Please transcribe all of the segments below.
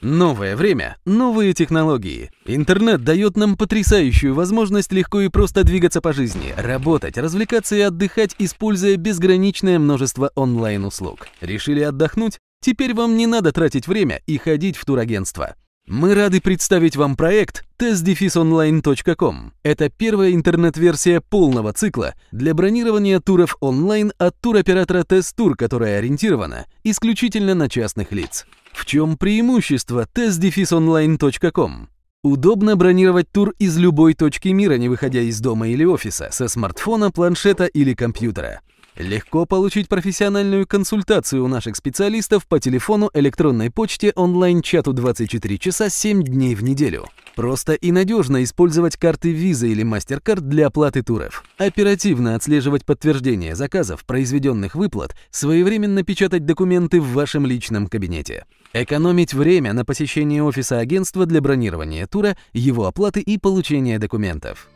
Новое время, новые технологии. Интернет дает нам потрясающую возможность легко и просто двигаться по жизни, работать, развлекаться и отдыхать, используя безграничное множество онлайн-услуг. Решили отдохнуть? Теперь вам не надо тратить время и ходить в турагентство. Мы рады представить вам проект testdefisonline.com. Это первая интернет-версия полного цикла для бронирования туров онлайн от туроператора Тест-Тур, которая ориентирована исключительно на частных лиц. В чем преимущество testdefisonline.com? Удобно бронировать тур из любой точки мира, не выходя из дома или офиса, со смартфона, планшета или компьютера. Легко получить профессиональную консультацию у наших специалистов по телефону, электронной почте, онлайн-чату 24 часа 7 дней в неделю. Просто и надежно использовать карты Visa или MasterCard для оплаты туров. Оперативно отслеживать подтверждение заказов, произведенных выплат, своевременно печатать документы в вашем личном кабинете. Экономить время на посещение офиса агентства для бронирования тура, его оплаты и получения документов.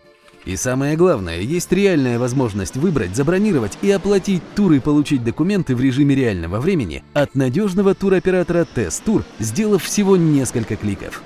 И самое главное, есть реальная возможность выбрать, забронировать и оплатить тур и получить документы в режиме реального времени от надежного туроператора Test Тур, сделав всего несколько кликов.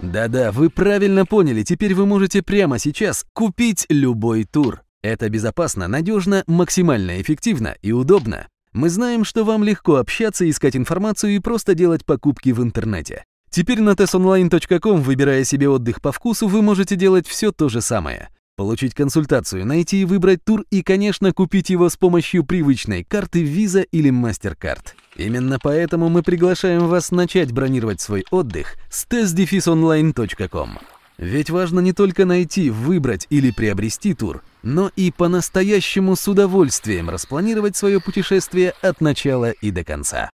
Да-да, вы правильно поняли, теперь вы можете прямо сейчас купить любой тур. Это безопасно, надежно, максимально эффективно и удобно. Мы знаем, что вам легко общаться, искать информацию и просто делать покупки в интернете. Теперь на testonline.com, выбирая себе отдых по вкусу, вы можете делать все то же самое – получить консультацию, найти и выбрать тур и, конечно, купить его с помощью привычной карты Visa или MasterCard. Именно поэтому мы приглашаем вас начать бронировать свой отдых с testdefisonline.com. Ведь важно не только найти, выбрать или приобрести тур, но и по-настоящему с удовольствием распланировать свое путешествие от начала и до конца.